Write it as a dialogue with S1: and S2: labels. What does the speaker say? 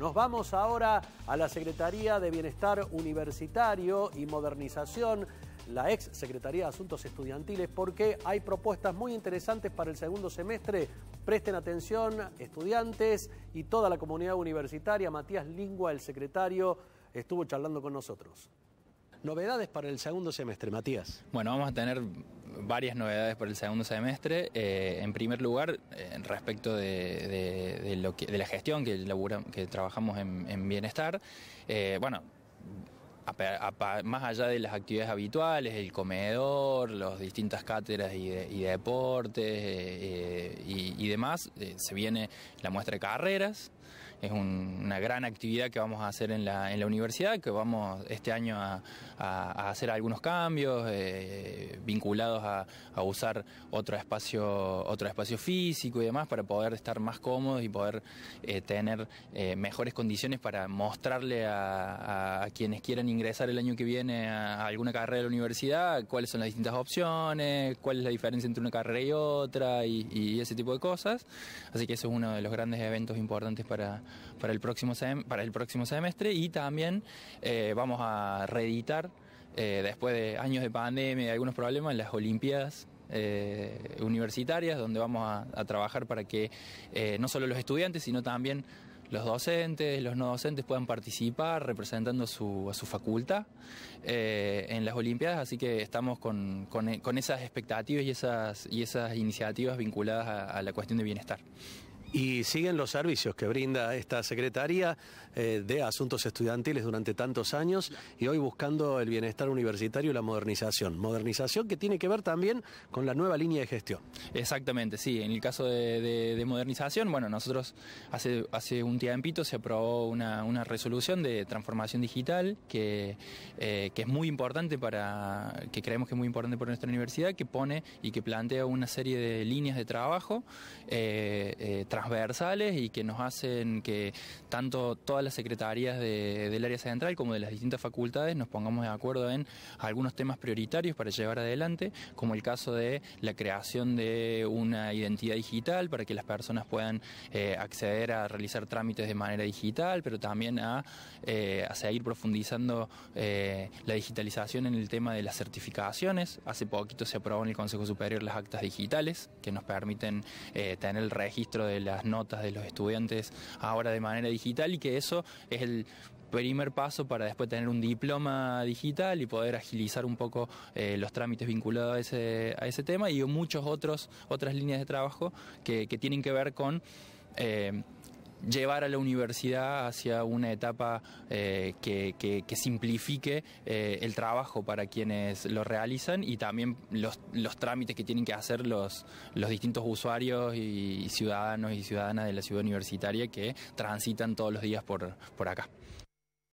S1: Nos vamos ahora a la Secretaría de Bienestar Universitario y Modernización la ex Secretaría de Asuntos Estudiantiles porque hay propuestas muy interesantes para el segundo semestre. Presten atención, estudiantes y toda la comunidad universitaria. Matías Lingua, el secretario, estuvo charlando con nosotros. Novedades para el segundo semestre, Matías.
S2: Bueno, vamos a tener varias novedades para el segundo semestre. Eh, en primer lugar, eh, respecto de, la gestión que, trabajamos en, bienestar, eh, bueno, más allá de las actividades habituales, el comedor, las distintas cátedras y, deportes y, y, demás, se viene la muestra de carreras es una gran actividad que vamos a hacer en la, en universidad, que vamos este año a, hacer algunos cambios eh, vinculados a, usar otro espacio, otro espacio físico y demás para poder estar más cómodos y poder eh, tener eh, mejores condiciones para mostrarle a, quienes quieran ingresar el año que viene a, alguna carrera de la universidad cuáles son las distintas opciones, cuál es la diferencia entre una carrera y otra y, y ese tipo de cosas. Así que eso es uno de los grandes eventos importantes para para, el, próximo para el próximo semestre y también eh, vamos a reeditar, eh, después de años de pandemia y algunos problemas, las Olimpiadas eh, universitarias, donde vamos a, trabajar para que no solo los estudiantes, sino también los docentes, los no docentes puedan participar representando su, a su facultad en las Olimpiadas, así que estamos con, esas expectativas y esas, y esas iniciativas
S1: vinculadas a la cuestión de bienestar y siguen los servicios que brinda esta Secretaría eh, de Asuntos Estudiantiles durante tantos años y hoy buscando el bienestar universitario y la modernización. Modernización que tiene que ver también con la nueva línea de gestión.
S2: Exactamente, sí. En el
S1: caso de, modernización, bueno, nosotros
S2: hace, hace un tiempito se aprobó una, resolución de transformación digital que, eh, que es muy importante para, que creemos que es muy importante para nuestra universidad, que pone y que plantea una serie de líneas de trabajo. Eh, eh transversales y que nos hacen que tanto todas las secretarías del área central como de las distintas facultades nos pongamos de acuerdo en algunos temas prioritarios para llevar adelante, como el caso de la creación de una identidad digital para que las personas puedan eh, acceder a realizar trámites de manera digital, pero también a, eh, seguir profundizando eh, la digitalización en el tema de las certificaciones. Hace poquito se aprobó en el Consejo Superior las actas digitales que nos permiten tener el registro de la las notas de los estudiantes ahora de manera digital y que eso es el primer paso para después tener un diploma digital y poder agilizar un poco eh, los trámites vinculados a ese, a ese tema y muchos otros otras líneas de trabajo que, que tienen que ver con... Eh, llevar a la universidad hacia una etapa eh, que, simplifique eh, el trabajo para quienes lo realizan y también los, trámites que tienen que hacer los, los distintos usuarios y, ciudadanos y ciudadanas de la ciudad universitaria que transitan todos los días por, por acá.